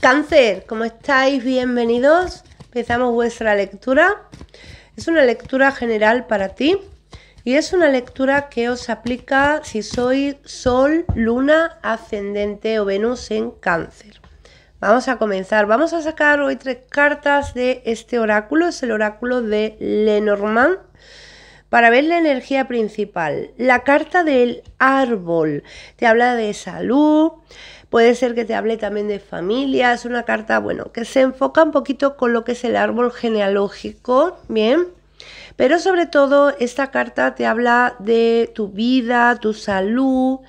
Cáncer, ¿cómo estáis? Bienvenidos. Empezamos vuestra lectura. Es una lectura general para ti y es una lectura que os aplica si sois Sol, Luna, Ascendente o Venus en Cáncer. Vamos a comenzar. Vamos a sacar hoy tres cartas de este oráculo. Es el oráculo de Lenormand para ver la energía principal. La carta del árbol te habla de salud, puede ser que te hable también de familia. Es una carta, bueno, que se enfoca un poquito con lo que es el árbol genealógico, ¿bien? Pero sobre todo esta carta te habla de tu vida, tu salud,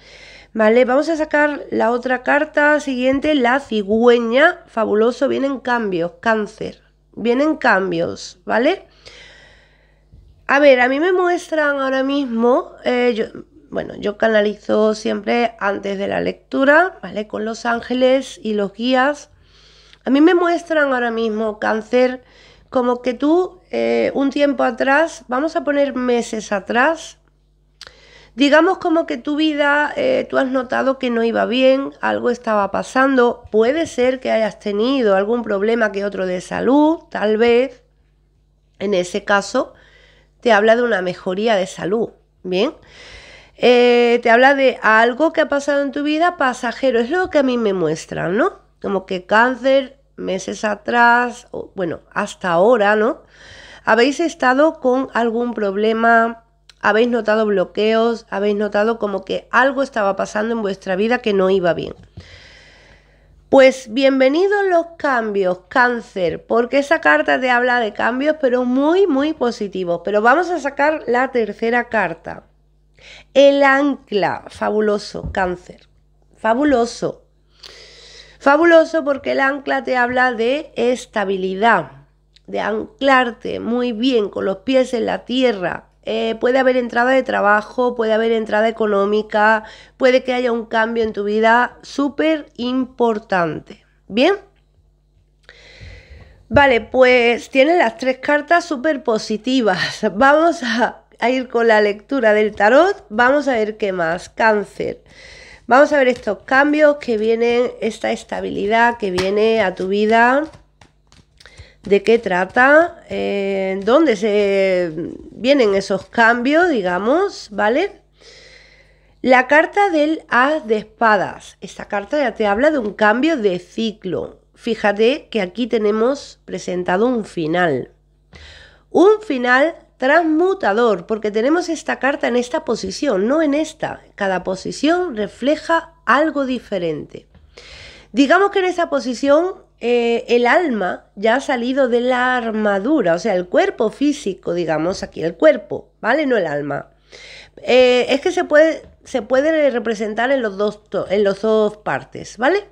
¿vale? Vamos a sacar la otra carta siguiente, la cigüeña, fabuloso, vienen cambios, cáncer, vienen cambios, ¿vale? A ver, a mí me muestran ahora mismo, eh, bueno, yo canalizo siempre antes de la lectura, ¿vale? Con los ángeles y los guías. A mí me muestran ahora mismo cáncer como que tú eh, un tiempo atrás, vamos a poner meses atrás, digamos como que tu vida, eh, tú has notado que no iba bien, algo estaba pasando, puede ser que hayas tenido algún problema que otro de salud, tal vez, en ese caso, te habla de una mejoría de salud, ¿bien? Eh, te habla de algo que ha pasado en tu vida pasajero, es lo que a mí me muestran, ¿no? Como que cáncer meses atrás, o, bueno, hasta ahora, ¿no? Habéis estado con algún problema, habéis notado bloqueos, habéis notado como que algo estaba pasando en vuestra vida que no iba bien. Pues bienvenidos los cambios, cáncer, porque esa carta te habla de cambios, pero muy, muy positivos. Pero vamos a sacar la tercera carta. El ancla, fabuloso, cáncer. Fabuloso. Fabuloso porque el ancla te habla de estabilidad, de anclarte muy bien con los pies en la tierra. Eh, puede haber entrada de trabajo, puede haber entrada económica, puede que haya un cambio en tu vida súper importante. ¿Bien? Vale, pues tiene las tres cartas súper positivas. Vamos a a ir con la lectura del tarot. Vamos a ver qué más. Cáncer. Vamos a ver estos cambios que vienen, esta estabilidad que viene a tu vida. ¿De qué trata? Eh, ¿Dónde se vienen esos cambios, digamos? ¿Vale? La carta del haz de Espadas. Esta carta ya te habla de un cambio de ciclo. Fíjate que aquí tenemos presentado un final. Un final transmutador, porque tenemos esta carta en esta posición, no en esta. Cada posición refleja algo diferente. Digamos que en esa posición eh, el alma ya ha salido de la armadura, o sea, el cuerpo físico, digamos aquí, el cuerpo, ¿vale? No el alma. Eh, es que se puede, se puede representar en los, dos, en los dos partes, ¿vale?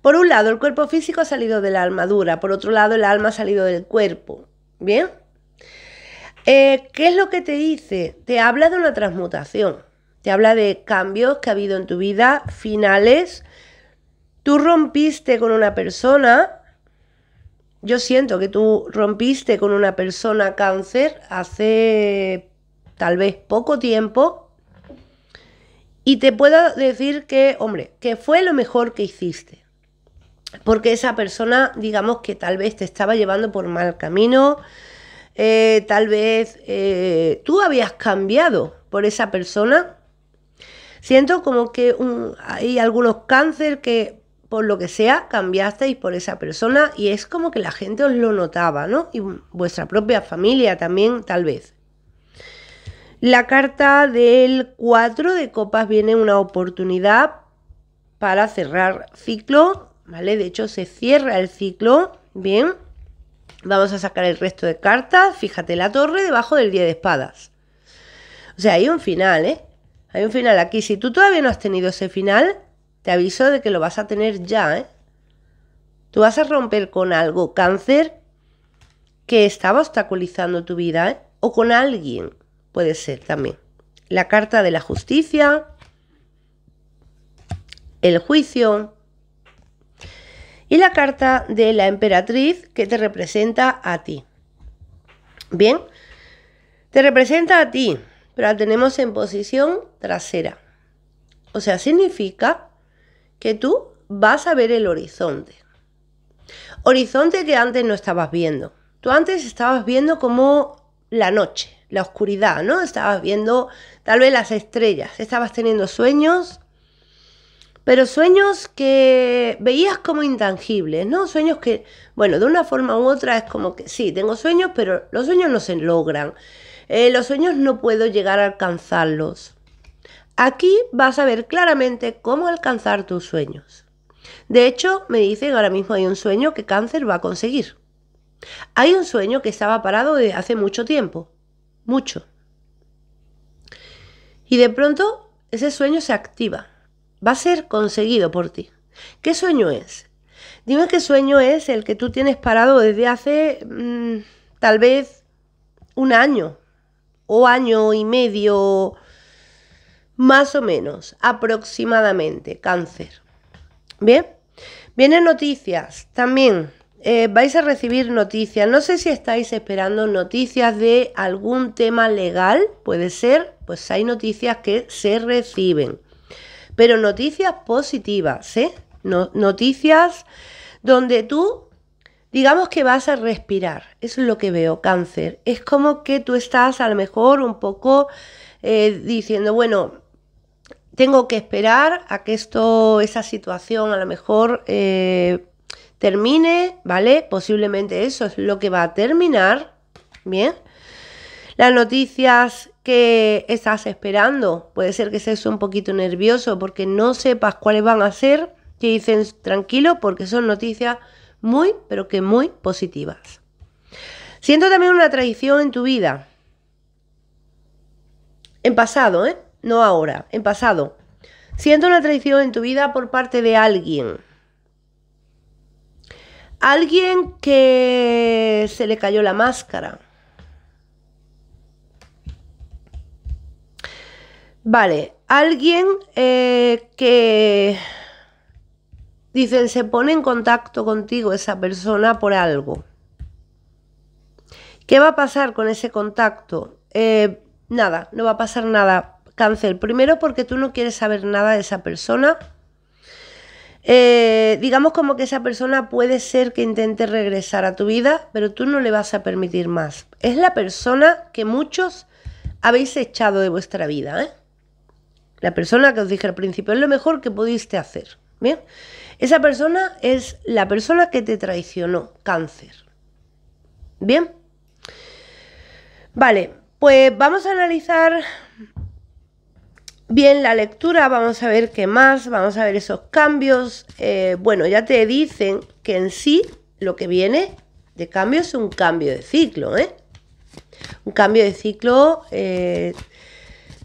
Por un lado, el cuerpo físico ha salido de la armadura, por otro lado, el alma ha salido del cuerpo, ¿bien? Eh, ¿Qué es lo que te dice? Te habla de una transmutación, te habla de cambios que ha habido en tu vida, finales. Tú rompiste con una persona, yo siento que tú rompiste con una persona cáncer hace tal vez poco tiempo y te puedo decir que, hombre, que fue lo mejor que hiciste. Porque esa persona, digamos que tal vez te estaba llevando por mal camino, eh, tal vez eh, tú habías cambiado por esa persona. Siento como que hay algunos cáncer que por lo que sea cambiasteis por esa persona y es como que la gente os lo notaba, ¿no? Y vuestra propia familia también, tal vez. La carta del 4 de copas viene una oportunidad para cerrar ciclo, ¿vale? De hecho se cierra el ciclo, ¿bien? Vamos a sacar el resto de cartas. Fíjate, la torre debajo del 10 de espadas. O sea, hay un final, ¿eh? Hay un final aquí. Si tú todavía no has tenido ese final, te aviso de que lo vas a tener ya, ¿eh? Tú vas a romper con algo, cáncer, que estaba obstaculizando tu vida, ¿eh? O con alguien, puede ser también. La carta de la justicia, el juicio, y la carta de la emperatriz que te representa a ti. Bien, te representa a ti, pero la tenemos en posición trasera. O sea, significa que tú vas a ver el horizonte. Horizonte que antes no estabas viendo. Tú antes estabas viendo como la noche, la oscuridad, ¿no? Estabas viendo tal vez las estrellas, estabas teniendo sueños pero sueños que veías como intangibles, ¿no? Sueños que, bueno, de una forma u otra es como que sí, tengo sueños, pero los sueños no se logran. Eh, los sueños no puedo llegar a alcanzarlos. Aquí vas a ver claramente cómo alcanzar tus sueños. De hecho, me dicen ahora mismo hay un sueño que cáncer va a conseguir. Hay un sueño que estaba parado desde hace mucho tiempo, mucho. Y de pronto ese sueño se activa va a ser conseguido por ti. ¿Qué sueño es? Dime qué sueño es el que tú tienes parado desde hace mm, tal vez un año o año y medio, más o menos, aproximadamente, cáncer. Bien, vienen noticias también. Eh, vais a recibir noticias. No sé si estáis esperando noticias de algún tema legal, puede ser, pues hay noticias que se reciben. Pero noticias positivas, ¿eh? noticias donde tú, digamos que vas a respirar. Eso es lo que veo, cáncer. Es como que tú estás a lo mejor un poco eh, diciendo, bueno, tengo que esperar a que esto, esa situación a lo mejor eh, termine, ¿vale? Posiblemente eso es lo que va a terminar, ¿bien? las noticias que estás esperando. Puede ser que seas un poquito nervioso porque no sepas cuáles van a ser. Te dicen tranquilo porque son noticias muy, pero que muy positivas. Siento también una traición en tu vida. En pasado, ¿eh? No ahora, en pasado. Siento una traición en tu vida por parte de alguien. Alguien que se le cayó la máscara Vale, alguien eh, que dicen se pone en contacto contigo esa persona por algo. ¿Qué va a pasar con ese contacto? Eh, nada, no va a pasar nada. Cáncer, primero porque tú no quieres saber nada de esa persona. Eh, digamos como que esa persona puede ser que intente regresar a tu vida, pero tú no le vas a permitir más. Es la persona que muchos habéis echado de vuestra vida, ¿eh? La persona que os dije al principio es lo mejor que pudiste hacer. Bien, esa persona es la persona que te traicionó, cáncer. Bien, vale, pues vamos a analizar bien la lectura, vamos a ver qué más, vamos a ver esos cambios. Eh, bueno, ya te dicen que en sí lo que viene de cambio es un cambio de ciclo, ¿eh? Un cambio de ciclo eh,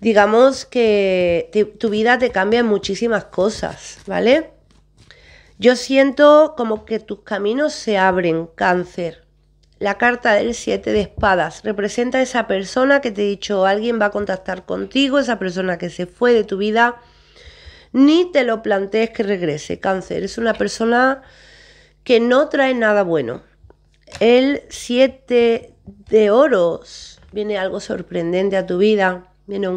digamos que tu vida te cambia en muchísimas cosas, ¿vale? Yo siento como que tus caminos se abren, cáncer. La carta del 7 de espadas representa a esa persona que te he dicho, alguien va a contactar contigo, esa persona que se fue de tu vida. Ni te lo plantees que regrese, cáncer. Es una persona que no trae nada bueno. El 7 de oros viene algo sorprendente a tu vida viene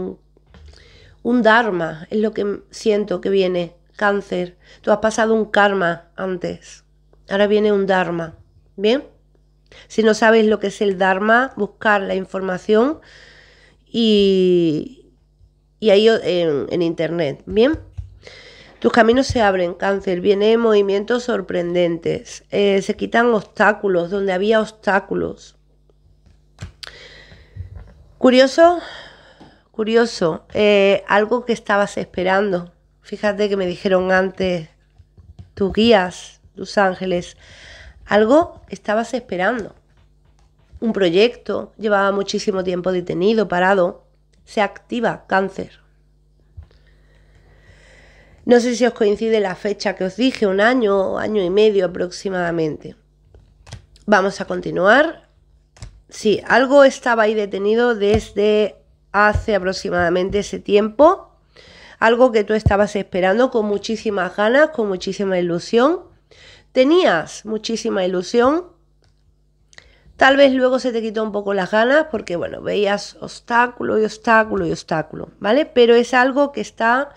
un, dharma, es lo que siento que viene, cáncer. Tú has pasado un karma antes, ahora viene un dharma, ¿bien? Si no sabes lo que es el dharma, buscar la información y, y ahí en, internet, ¿bien? Tus caminos se abren, cáncer, vienen movimientos sorprendentes, eh, se quitan obstáculos, donde había obstáculos. Curioso, Curioso, eh, algo que estabas esperando. Fíjate que me dijeron antes tus guías, tus ángeles, algo estabas esperando. Un proyecto llevaba muchísimo tiempo detenido, parado. Se activa cáncer. No sé si os coincide la fecha que os dije, un año, año y medio aproximadamente. Vamos a continuar. Sí, algo estaba ahí detenido desde hace aproximadamente ese tiempo, algo que tú estabas esperando con muchísimas ganas, con muchísima ilusión. Tenías muchísima ilusión. Tal vez luego se te quitó un poco las ganas porque, bueno, veías obstáculo y obstáculo y obstáculo, ¿vale? Pero es algo que está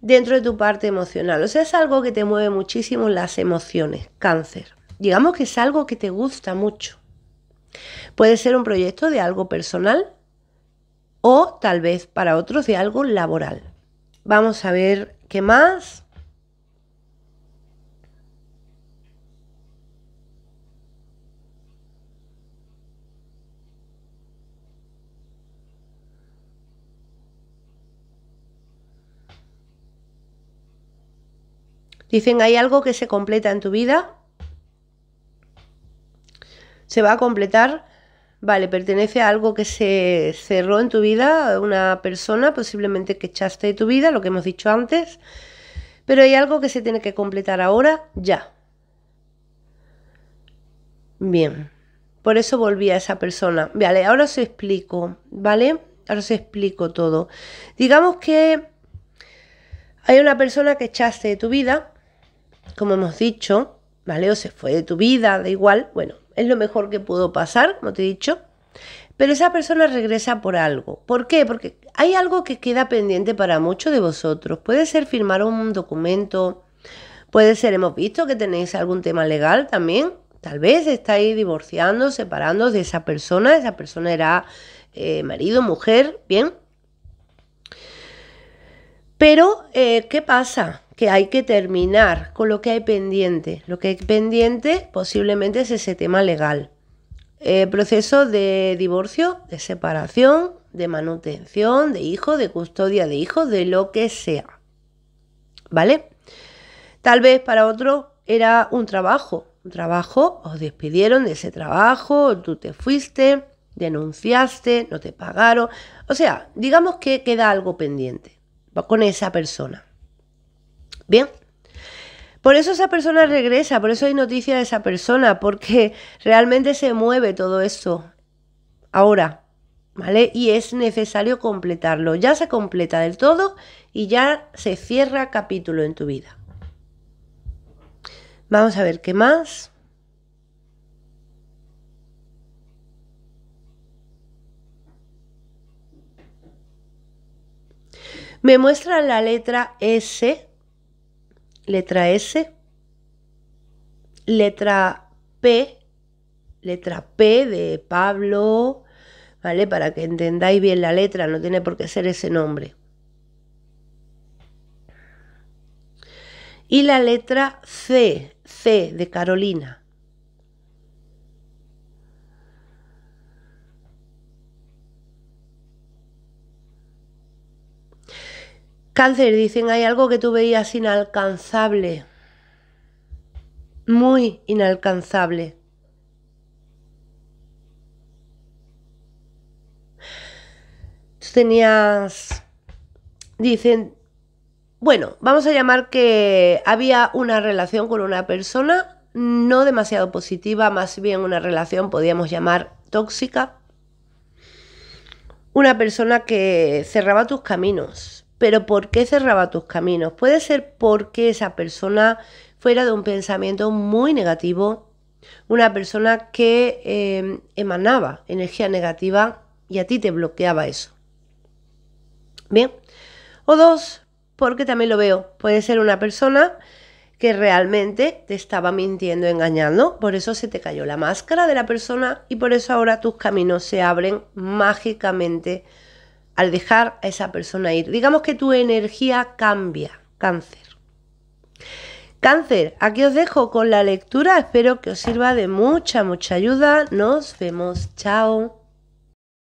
dentro de tu parte emocional. O sea, es algo que te mueve muchísimo las emociones, cáncer. Digamos que es algo que te gusta mucho. Puede ser un proyecto de algo personal, o tal vez para otros de algo laboral. Vamos a ver qué más. Dicen, ¿hay algo que se completa en tu vida? Se va a completar Vale, pertenece a algo que se cerró en tu vida, una persona posiblemente que echaste de tu vida, lo que hemos dicho antes, pero hay algo que se tiene que completar ahora, ya. Bien, por eso volví a esa persona. Vale, ahora os explico, ¿vale? Ahora os explico todo. Digamos que hay una persona que echaste de tu vida, como hemos dicho, ¿vale? O se fue de tu vida, da igual, bueno, es lo mejor que pudo pasar, como te he dicho. Pero esa persona regresa por algo. ¿Por qué? Porque hay algo que queda pendiente para muchos de vosotros. Puede ser firmar un documento, puede ser, hemos visto que tenéis algún tema legal también. Tal vez estáis divorciando, separando de esa persona. Esa persona era eh, marido, mujer, bien. Pero, eh, ¿qué pasa? que hay que terminar con lo que hay pendiente. Lo que hay pendiente posiblemente es ese tema legal. Eh, proceso de divorcio, de separación, de manutención, de hijo, de custodia de hijos, de lo que sea. ¿Vale? Tal vez para otro era un trabajo. Un trabajo, os despidieron de ese trabajo, tú te fuiste, denunciaste, no te pagaron. O sea, digamos que queda algo pendiente con esa persona. Bien. Por eso esa persona regresa, por eso hay noticia de esa persona, porque realmente se mueve todo eso. Ahora, ¿vale? Y es necesario completarlo. Ya se completa del todo y ya se cierra capítulo en tu vida. Vamos a ver qué más. Me muestra la letra S letra S, letra P, letra P de Pablo, ¿vale? Para que entendáis bien la letra, no tiene por qué ser ese nombre. Y la letra C, C de Carolina. Cáncer, dicen, hay algo que tú veías inalcanzable. Muy inalcanzable. Tú tenías, dicen, bueno, vamos a llamar que había una relación con una persona no demasiado positiva, más bien una relación podríamos llamar tóxica. Una persona que cerraba tus caminos, pero ¿por qué cerraba tus caminos? Puede ser porque esa persona fuera de un pensamiento muy negativo, una persona que em, emanaba energía negativa y a ti te bloqueaba eso. Bien. O dos, porque también lo veo, puede ser una persona que realmente te estaba mintiendo, engañando, por eso se te cayó la máscara de la persona y por eso ahora tus caminos se abren mágicamente al dejar a esa persona ir. Digamos que tu energía cambia, cáncer. Cáncer, aquí os dejo con la lectura, espero que os sirva de mucha, mucha ayuda. Nos vemos, chao.